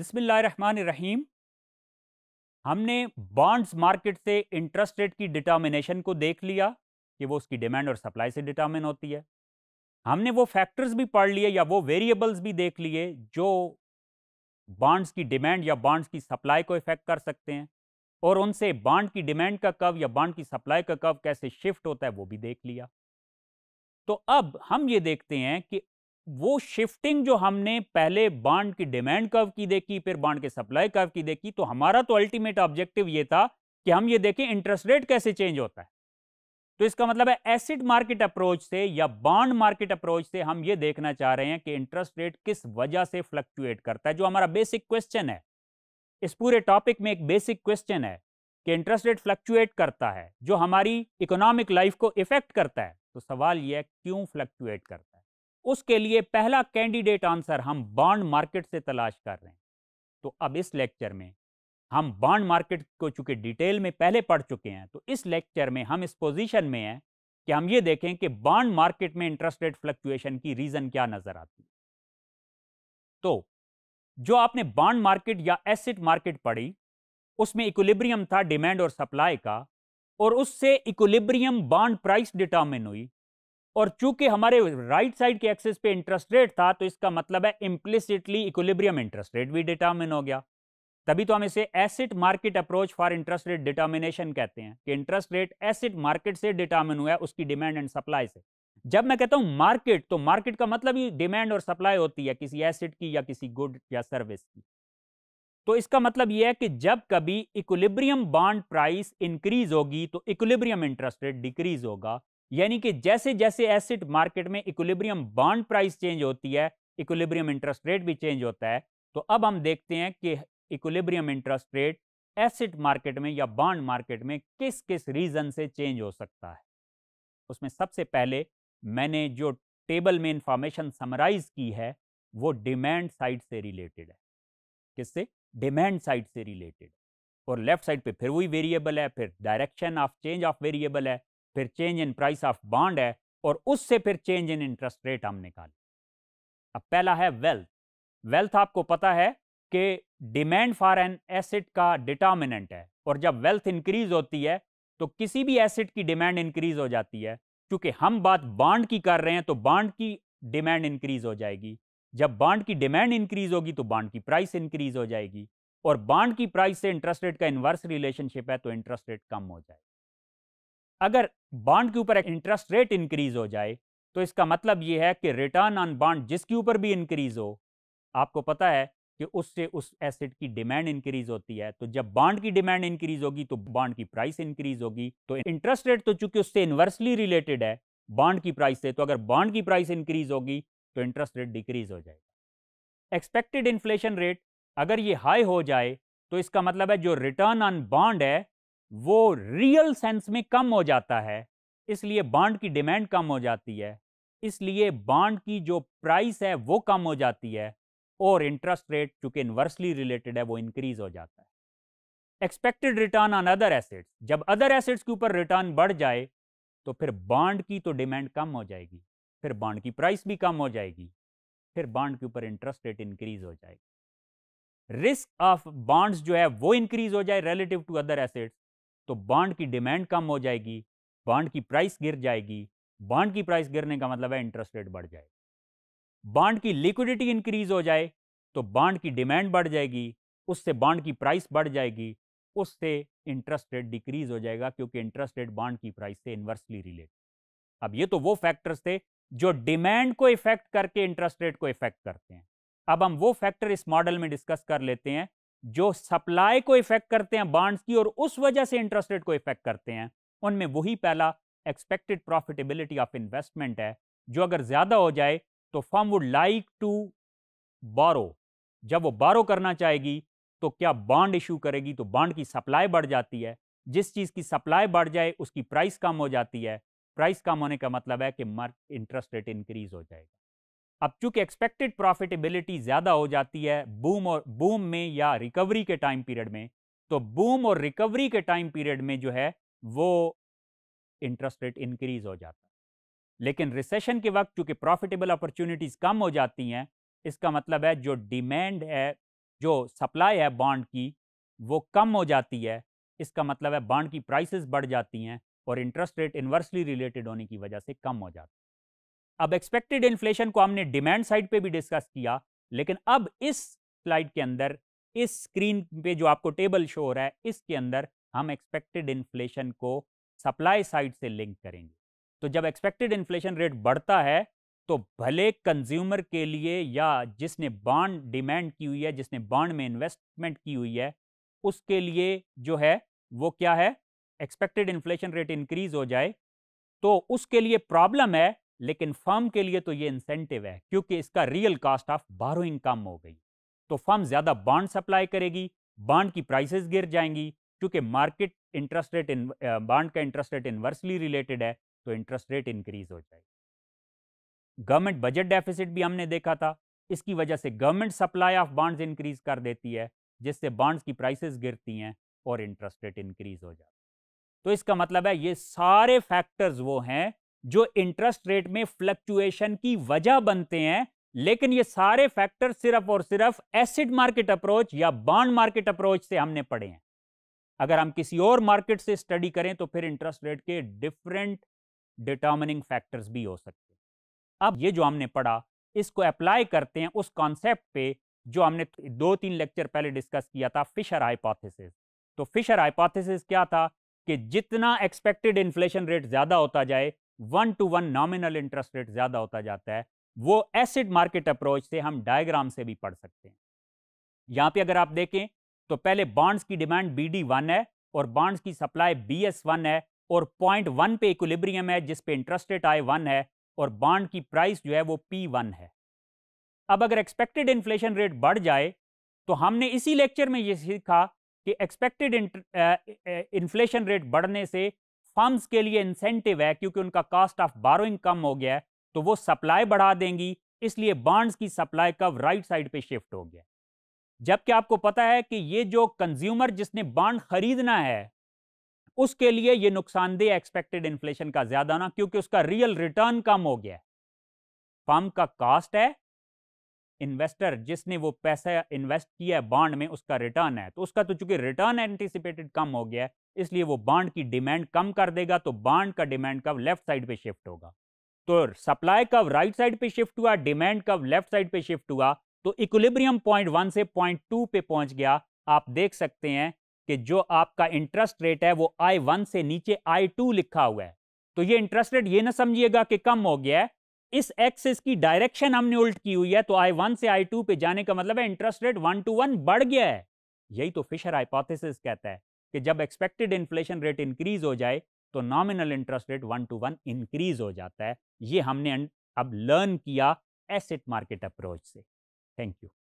बिसमीम हमने bonds market से इंटरेस्ट रेट की डिटर्मिनेशन को देख लिया कि वो उसकी डिमांड और सप्लाई से डिटर्मिन होती है हमने वो फैक्टर्स भी पढ़ लिए या वो वेरिएबल्स भी देख लिए जो बॉन्ड्स की डिमांड या बॉन्ड्स की सप्लाई को इफेक्ट कर सकते हैं और उनसे बॉन्ड की डिमांड का कव या बॉन्ड की सप्लाई का कव कैसे शिफ्ट होता है वो भी देख लिया तो अब हम ये देखते हैं कि वो शिफ्टिंग जो हमने पहले बांड की डिमांड कर्व की देखी फिर बांड के सप्लाई कर्व की देखी तो हमारा तो अल्टीमेट ऑब्जेक्टिव ये था कि हम ये देखें इंटरेस्ट रेट कैसे चेंज होता है तो इसका मतलब है एसिड मार्केट अप्रोच से या बॉन्ड मार्केट अप्रोच से हम ये देखना चाह रहे हैं कि इंटरेस्ट रेट किस वजह से फ्लक्चुएट करता है जो हमारा बेसिक क्वेश्चन है इस पूरे टॉपिक में एक बेसिक क्वेश्चन है कि इंटरेस्ट रेट फ्लक्चुएट करता है जो हमारी इकोनॉमिक लाइफ को इफेक्ट करता है तो सवाल यह क्यों फ्लक्चुएट करता है उसके लिए पहला कैंडिडेट आंसर हम बॉन्ड मार्केट से तलाश कर रहे हैं तो अब इस लेक्चर में हम बॉन्ड मार्केट को चूंकि डिटेल में पहले पढ़ चुके हैं तो इस लेक्चर में हम इस पोजीशन में हैं कि हम ये देखें कि बॉन्ड मार्केट में इंटरेस्ट रेट फ्लक्चुएशन की रीज़न क्या नज़र आती है तो जो आपने बॉन्ड मार्केट या एसिड मार्केट पढ़ी उसमें इक्विलिब्रियम था डिमांड और सप्लाई का और उससे इक्विलिब्रियम बॉन्ड प्राइस डिटर्मिन हुई और चूंकि हमारे राइट साइड के एक्सेस पे इंटरेस्ट रेट था तो इसका मतलब है इम्प्लिसिटली इक्विलिब्रियम इंटरेस्ट रेट भी डिटर्मिन हो गया तभी तो हम इसे asset market approach for interest rate determination कहते हैं कि इंटरेस्ट रेट एसिड मार्केट से डिटर्मिन हुआ है उसकी डिमांड एंड सप्लाई से जब मैं कहता हूं मार्केट तो मार्केट का मतलब ही डिमांड और सप्लाई होती है किसी एसिड की या किसी गुड या सर्विस की तो इसका मतलब यह है कि जब कभी इक्विलिब्रियम बॉन्ड प्राइस इंक्रीज होगी तो इक्विलिब्रियम इंटरेस्ट रेट डिक्रीज होगा यानी कि जैसे जैसे एसिड मार्केट में इक्विलिब्रियम बॉन्ड प्राइस चेंज होती है इक्विलिब्रियम इंटरेस्ट रेट भी चेंज होता है तो अब हम देखते हैं कि equilibrium interest rate asset market में या बॉन्ड मार्केट में किस किस रीज़न से चेंज हो सकता है उसमें सबसे पहले मैंने जो टेबल में इंफॉर्मेशन समराइज की है वो डिमांड साइड से रिलेटेड है किससे डिमांड साइड से रिलेटेड और लेफ्ट साइड पे फिर वही वेरिएबल है फिर direction of change of variable है फिर change in price of bond है और उससे फिर चेंज इन इंटरेस्ट रेट हम निकालें अब पहला है वेल्थ वेल्थ आपको पता है कि डिमांड फॉर एन एसेट का डिटर्मिनेंट है और जब वेल्थ इंक्रीज होती है तो किसी भी एसिड की डिमांड इंक्रीज हो जाती है क्योंकि हम बात बॉन्ड की कर रहे हैं तो बॉन्ड की डिमांड इंक्रीज हो जाएगी जब बॉन्ड की डिमांड इंक्रीज होगी तो बॉन्ड की प्राइस इंक्रीज हो जाएगी और बॉन्ड की प्राइस से इंटरेस्ट रेट का इन्वर्स रिलेशनशिप है तो इंटरेस्ट रेट कम हो जाए अगर बॉन्ड के ऊपर इंटरेस्ट रेट इंक्रीज हो जाए तो इसका मतलब ये है कि रिटर्न ऑन बॉन्ड जिसके ऊपर भी इंक्रीज हो आपको पता है कि उससे उस एसेट की डिमांड इंक्रीज होती है तो जब बॉन्ड की डिमांड इंक्रीज होगी तो बॉन्ड की प्राइस इंक्रीज होगी तो इंटरेस्ट रेट तो चूंकि उससे इन्वर्सली रिलेटेड है बॉन्ड की प्राइस से तो अगर बॉन्ड की प्राइस इंक्रीज होगी तो इंटरेस्ट रेट डिक्रीज हो जाएगा एक्सपेक्टेड इन्फ्लेशन रेट अगर ये हाई हो जाए तो इसका मतलब है जो रिटर्न ऑन बॉन्ड है वो रियल सेंस में कम हो जाता है इसलिए बॉन्ड की डिमांड कम हो जाती है इसलिए बॉन्ड की जो प्राइस है वो कम हो जाती है और इंटरेस्ट रेट चूंकि इन्वर्सली रिलेटेड है वो इंक्रीज हो जाता है expected return on other assets जब अदर एसेट्स के ऊपर रिटर्न बढ़ जाए तो फिर बॉन्ड की तो डिमांड कम हो जाएगी फिर बॉन्ड की प्राइस भी कम हो जाएगी फिर बॉन्ड के ऊपर इंटरेस्ट रेट इंक्रीज हो जाएगी रिस्क ऑफ बॉन्ड्स जो है वो इंक्रीज हो जाए रिलेटिव टू अदर एसेट्स तो बॉन्ड की डिमांड कम हो जाएगी बॉन्ड की प्राइस गिर जाएगी बॉन्ड की प्राइस गिरने का मतलब है इंटरेस्ट रेट बढ़ जाएगी बॉन्ड की लिक्विडिटी इंक्रीज हो जाए तो बॉन्ड की डिमांड बढ़ जाएगी उससे बॉन्ड की प्राइस बढ़ जाएगी उससे इंटरेस्ट रेट डिक्रीज हो जाएगा क्योंकि इंटरेस्ट रेट बॉन्ड की प्राइस से इन्वर्सली रिलेट अब ये तो वो फैक्टर्स थे जो डिमांड को इफेक्ट करके इंटरेस्ट रेट को इफेक्ट करते हैं अब हम वो फैक्टर इस मॉडल में डिस्कस कर लेते हैं जो सप्लाई को इफेक्ट करते हैं बॉन्ड्स की और उस वजह से इंटरेस्ट रेट को इफेक्ट करते हैं उनमें वही पहला एक्सपेक्टेड प्रॉफिटेबिलिटी ऑफ इन्वेस्टमेंट है जो अगर ज़्यादा हो जाए तो firm would like to borrow जब वो बारो करना चाहेगी तो क्या बॉन्ड इशू करेगी तो बॉन्ड की सप्लाई बढ़ जाती है जिस चीज़ की सप्लाई बढ़ जाए उसकी प्राइस कम हो जाती है प्राइस कम होने का मतलब है कि इंटरेस्ट रेट इंक्रीज हो जाएगा अब चूंकि एक्सपेक्टेड प्रॉफिटेबिलिटी ज़्यादा हो जाती है बूम और बूम में या रिकवरी के टाइम पीरियड में तो बूम और रिकवरी के टाइम पीरियड में जो है वो इंटरेस्ट रेट इंक्रीज हो जाता है लेकिन रिसेशन के वक्त चूंकि प्रॉफिटेबल अपॉर्चुनिटीज़ कम हो जाती हैं इसका मतलब है जो डिमांड है जो सप्लाई है बॉन्ड की वो कम हो जाती है इसका मतलब है बॉन्ड की प्राइसेस बढ़ जाती हैं और इंटरेस्ट रेट इन्वर्सली रिलेटेड होने की वजह से कम हो जाती है अब एक्सपेक्टेड इन्फ्लेशन को हमने डिमांड साइड पे भी डिस्कस किया लेकिन अब इस स्लाइड के अंदर इस स्क्रीन पे जो आपको टेबल शो हो रहा है इसके अंदर हम एक्सपेक्टेड इन्फ्लेशन को सप्लाई साइड से लिंक करेंगे तो जब एक्सपेक्टेड इन्फ्लेशन रेट बढ़ता है तो भले कंज्यूमर के लिए या जिसने बॉन्ड डिमांड की हुई है जिसने बॉन्ड में इन्वेस्टमेंट की हुई है उसके लिए जो है वो क्या है एक्सपेक्टेड इन्फ्लेशन रेट इंक्रीज हो जाए तो उसके लिए प्रॉब्लम है लेकिन फर्म के लिए तो ये इंसेंटिव है क्योंकि इसका रियल कास्ट ऑफ बारोइंग कम हो गई तो फर्म ज़्यादा बॉन्ड सप्लाई करेगी बॉन्ड की प्राइसेस गिर जाएंगी क्योंकि मार्केट इंटरेस्ट रेट इन बॉन्ड का इंटरेस्ट रेट इन्वर्सली रिलेटेड है तो इंटरेस्ट रेट इंक्रीज हो जाएगी गवर्नमेंट बजट डेफिसिट भी हमने देखा था इसकी वजह से government supply of bonds increase कर देती है जिससे बॉन्ड्स की प्राइसेस गिरती हैं और इंटरेस्ट रेट इंक्रीज हो जाता है तो इसका मतलब है ये सारे फैक्टर्स वो हैं जो इंटरेस्ट रेट में फ्लक्चुएशन की वजह बनते हैं लेकिन ये सारे फैक्टर सिर्फ और सिर्फ एसिड मार्केट अप्रोच या बॉन्ड मार्केट अप्रोच से हमने पढ़े हैं अगर हम किसी और मार्केट से स्टडी करें तो फिर इंटरेस्ट रेट के डिफरेंट डिटर्मिनिंग फैक्टर्स भी हो सकते हैं अब ये जो हमने पढ़ा इसको अप्लाई करते हैं उस कॉन्सेप्ट पे जो हमने दो तीन लेक्चर पहले डिस्कस किया था फिशर हाइपोथेसिस तो फिशर हाइपोथेसिस क्या था कि जितना एक्सपेक्टेड इन्फ्लेशन रेट ज़्यादा होता जाए one to one nominal interest rate ज़्यादा होता जाता है वो एसिड मार्केट अप्रोच से हम डायग्राम से भी पढ़ सकते हैं यहाँ पे अगर आप देखें तो पहले बॉन्ड्स की डिमांड बी डी वन है और बॉन्ड्स की सप्लाई बी एस वन है और पॉइंट वन पे इक्विलिब्रियम है जिसपे इंटरेस्ट रेट आई वन है और बॉन्ड की प्राइस जो है वो पी वन है अब अगर एक्सपेक्टेड इन्फ्लेशन रेट बढ़ जाए तो हमने इसी लेक्चर में ये सीखा कि एक्सपेक्टेड इंफ्लेशन रेट बढ़ने से फर्म्स के लिए इंसेंटिव है क्योंकि उनका कास्ट ऑफ बारोइंग कम हो गया है तो वो सप्लाई बढ़ा देंगी इसलिए बॉन्ड्स की सप्लाई कब राइट साइड पे शिफ्ट हो गया जबकि आपको पता है कि ये जो कंज्यूमर जिसने बॉन्ड खरीदना है उसके लिए ये नुकसानदेह एक्सपेक्टेड इन्फ्लेशन का ज्यादा होना क्योंकि उसका रियल रिटर्न कम हो गया फर्म का कास्ट है इन्वेस्टर जिसने वो पैसा इन्वेस्ट किया है बॉन्ड में उसका रिटर्न है तो उसका तो चूंकि रिटर्न एंटिसिपेटेड कम हो गया है इसलिए वो बॉन्ड की डिमांड कम कर देगा तो बॉन्ड का डिमांड कब लेफ्ट साइड पे शिफ्ट होगा तो सप्लाई कब राइट साइड पे शिफ्ट हुआ डिमांड कब लेफ्ट साइड पे शिफ्ट हुआ तो इक्विलिब्रियम पॉइंट वन से पॉइंट टू पे पहुंच गया आप देख सकते हैं कि जो आपका इंटरेस्ट रेट है वो आई वन से नीचे आई टू लिखा हुआ है तो ये इंटरेस्ट रेट ये ना समझिएगा कि कम हो गया है इस एक्सिस की डायरेक्शन हमने उल्ट की हुई है तो आई वन से आई टू पे जाने का मतलब है interest rate one to one बढ़ गया है यही तो फिशर हाइपोथेसिस कहता है कि जब एक्सपेक्टेड इन्फ्लेशन रेट इंक्रीज हो जाए तो nominal interest rate one to one increase हो जाता है ये हमने अब लर्न किया एसेट मार्केट अप्रोच से थैंक यू